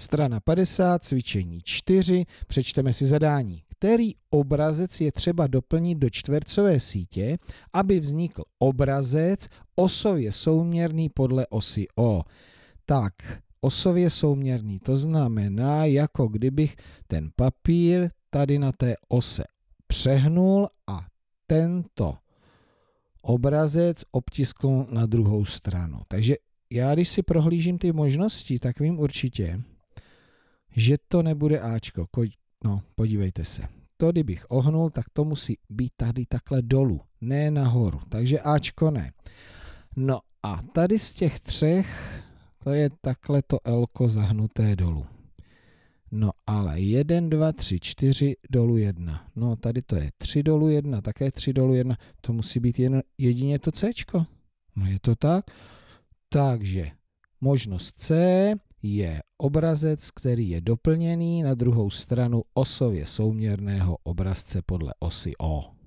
Strana 50, cvičení 4, přečteme si zadání. Který obrazec je třeba doplnit do čtvercové sítě, aby vznikl obrazec osově souměrný podle osy O? Tak, osově souměrný, to znamená, jako kdybych ten papír tady na té ose přehnul a tento obrazec obtiskl na druhou stranu. Takže já, když si prohlížím ty možnosti, tak vím určitě, že to nebude Ačko. No, podívejte se. To, kdybych ohnul, tak to musí být tady takhle dolů, ne nahoru. Takže Ačko ne. No a tady z těch třech, to je takhle to L zahnuté dolů. No ale 1, 2, 3, 4, dolů 1. No tady to je 3 dolů 1, také 3 dolů 1. To musí být jen, jedině to C. No je to tak. Takže možnost C je obrazec, který je doplněný na druhou stranu osově souměrného obrazce podle osy O.